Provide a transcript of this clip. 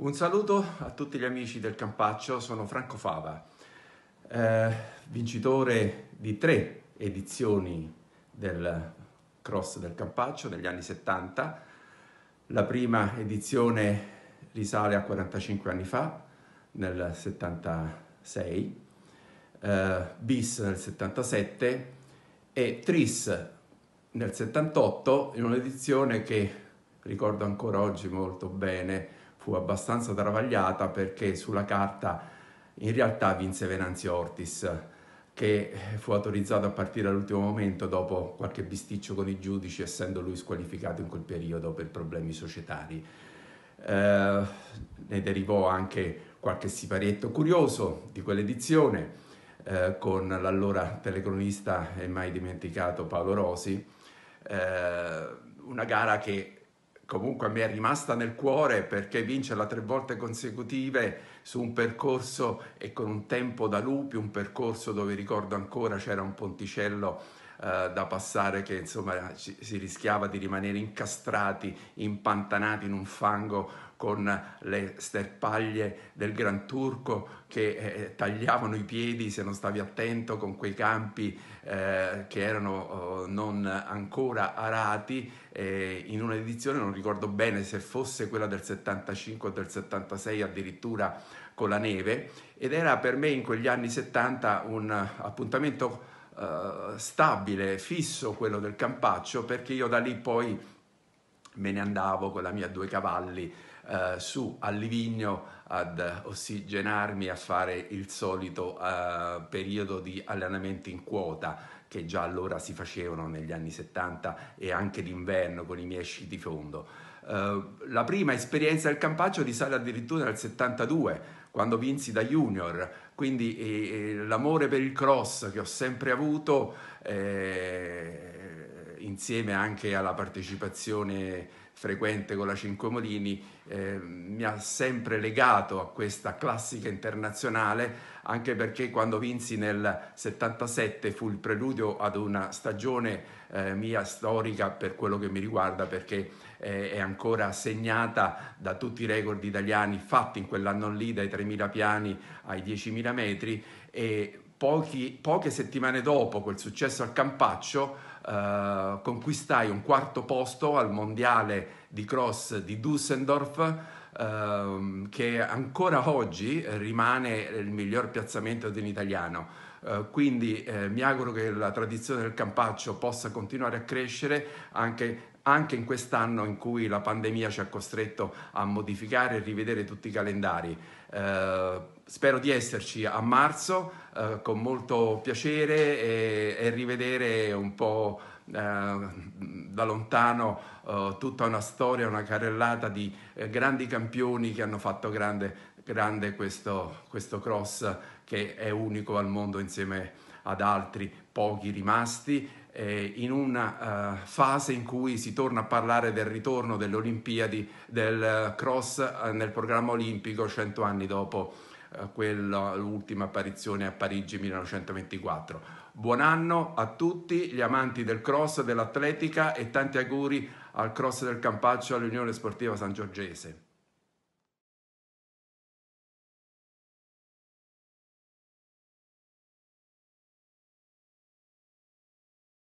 Un saluto a tutti gli amici del Campaccio, sono Franco Fava, eh, vincitore di tre edizioni del Cross del Campaccio negli anni 70. La prima edizione risale a 45 anni fa, nel 76, eh, bis nel 77 e Tris nel 78 in un'edizione che ricordo ancora oggi molto bene fu abbastanza travagliata perché sulla carta in realtà vinse Venanzio Ortis che fu autorizzato a partire all'ultimo momento dopo qualche bisticcio con i giudici essendo lui squalificato in quel periodo per problemi societari. Eh, ne derivò anche qualche siparietto curioso di quell'edizione eh, con l'allora telecronista e mai dimenticato Paolo Rosi, eh, una gara che comunque mi è rimasta nel cuore perché vincerla tre volte consecutive su un percorso e con un tempo da lupi, un percorso dove ricordo ancora c'era un ponticello eh, da passare che insomma ci, si rischiava di rimanere incastrati, impantanati in un fango con le sterpaglie del Gran Turco che eh, tagliavano i piedi se non stavi attento con quei campi eh, che erano eh, non ancora arati in un'edizione non ricordo bene se fosse quella del 75 o del 76 addirittura con la neve ed era per me in quegli anni 70 un eh, appuntamento eh, stabile, fisso quello del Campaccio, perché io da lì poi me ne andavo con la mia due cavalli eh, su a Livigno ad ossigenarmi a fare il solito eh, periodo di allenamenti in quota che già allora si facevano negli anni 70 e anche d'inverno con i miei sci di fondo. Eh, la prima esperienza del campaccio risale addirittura al 72, quando vinsi da junior, quindi eh, eh, l'amore per il cross che ho sempre avuto eh, insieme anche alla partecipazione frequente con la Cinquemolini, eh, mi ha sempre legato a questa classica internazionale, anche perché quando vinsi nel 77 fu il preludio ad una stagione eh, mia storica per quello che mi riguarda, perché eh, è ancora segnata da tutti i record italiani fatti in quell'anno lì, dai 3.000 piani ai 10.000 metri, e Pochi, poche settimane dopo quel successo al Campaccio, eh, conquistai un quarto posto al mondiale di cross di Düsseldorf ehm, che ancora oggi rimane il miglior piazzamento in italiano. Uh, quindi eh, mi auguro che la tradizione del campaccio possa continuare a crescere anche, anche in quest'anno in cui la pandemia ci ha costretto a modificare e rivedere tutti i calendari. Uh, spero di esserci a marzo uh, con molto piacere e, e rivedere un po' Eh, da lontano eh, tutta una storia, una carrellata di eh, grandi campioni che hanno fatto grande, grande questo, questo cross che è unico al mondo insieme ad altri pochi rimasti in una uh, fase in cui si torna a parlare del ritorno delle Olimpiadi, del cross uh, nel programma olimpico 100 anni dopo eh, quella, l'ultima apparizione a Parigi 1924. Buon anno a tutti gli amanti del cross, dell'atletica e tanti auguri al cross del Campaccio all'Unione Sportiva San Giorgese.